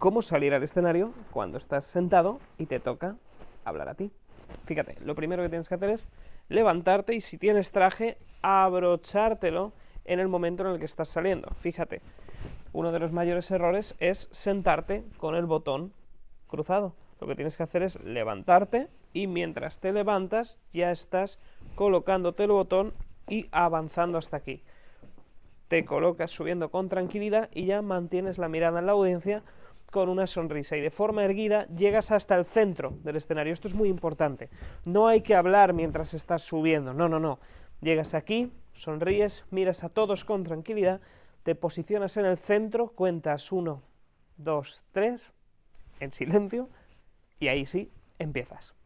cómo salir al escenario cuando estás sentado y te toca hablar a ti. Fíjate, lo primero que tienes que hacer es levantarte y si tienes traje, abrochártelo en el momento en el que estás saliendo. Fíjate, uno de los mayores errores es sentarte con el botón cruzado. Lo que tienes que hacer es levantarte y mientras te levantas ya estás colocándote el botón y avanzando hasta aquí. Te colocas subiendo con tranquilidad y ya mantienes la mirada en la audiencia con una sonrisa y de forma erguida llegas hasta el centro del escenario. Esto es muy importante. No hay que hablar mientras estás subiendo, no, no, no. Llegas aquí, sonríes, miras a todos con tranquilidad, te posicionas en el centro, cuentas 1, dos tres en silencio, y ahí sí, empiezas.